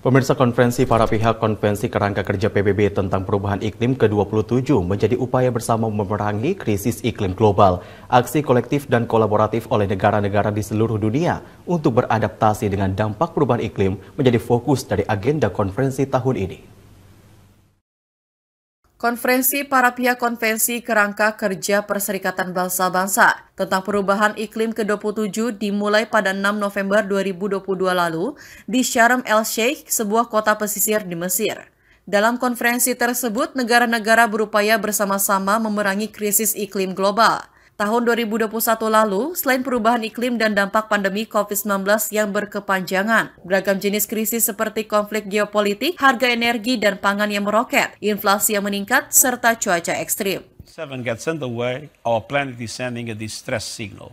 Pemirsa konferensi para pihak konvensi kerangka kerja PBB tentang perubahan iklim ke-27 menjadi upaya bersama memerangi krisis iklim global. Aksi kolektif dan kolaboratif oleh negara-negara di seluruh dunia untuk beradaptasi dengan dampak perubahan iklim menjadi fokus dari agenda konferensi tahun ini. Konferensi para pihak konvensi kerangka kerja Perserikatan Bangsa-Bangsa tentang perubahan iklim ke-27 dimulai pada 6 November 2022 lalu di Sharm el-Sheikh, sebuah kota pesisir di Mesir. Dalam konferensi tersebut, negara-negara berupaya bersama-sama memerangi krisis iklim global – Tahun 2021 lalu, selain perubahan iklim dan dampak pandemi COVID-19 yang berkepanjangan, beragam jenis krisis seperti konflik geopolitik, harga energi dan pangan yang meroket, inflasi yang meningkat, serta cuaca ekstrim. Seven gets underway, our planet is sending a distress signal.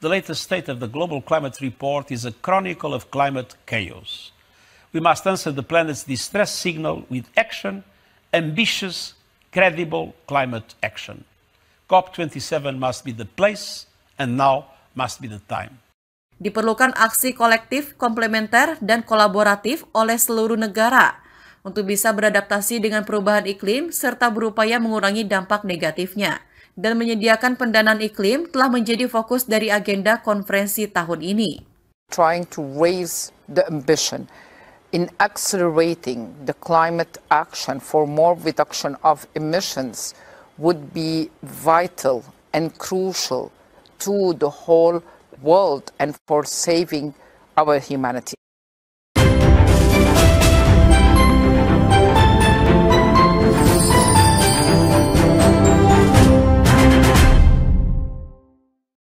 The latest state of the global climate report is a chronicle of climate chaos. We must answer the planet's distress signal with action, ambitious, credible climate action. COP27 must be the place and now must be the time. Diperlukan aksi kolektif, komplementer, dan kolaboratif oleh seluruh negara untuk bisa beradaptasi dengan perubahan iklim serta berupaya mengurangi dampak negatifnya. Dan menyediakan pendanaan iklim telah menjadi fokus dari agenda konferensi tahun ini. Trying to raise the ambition in accelerating the climate action for more reduction of emissions – would be vital and crucial to the whole world and for saving our humanity.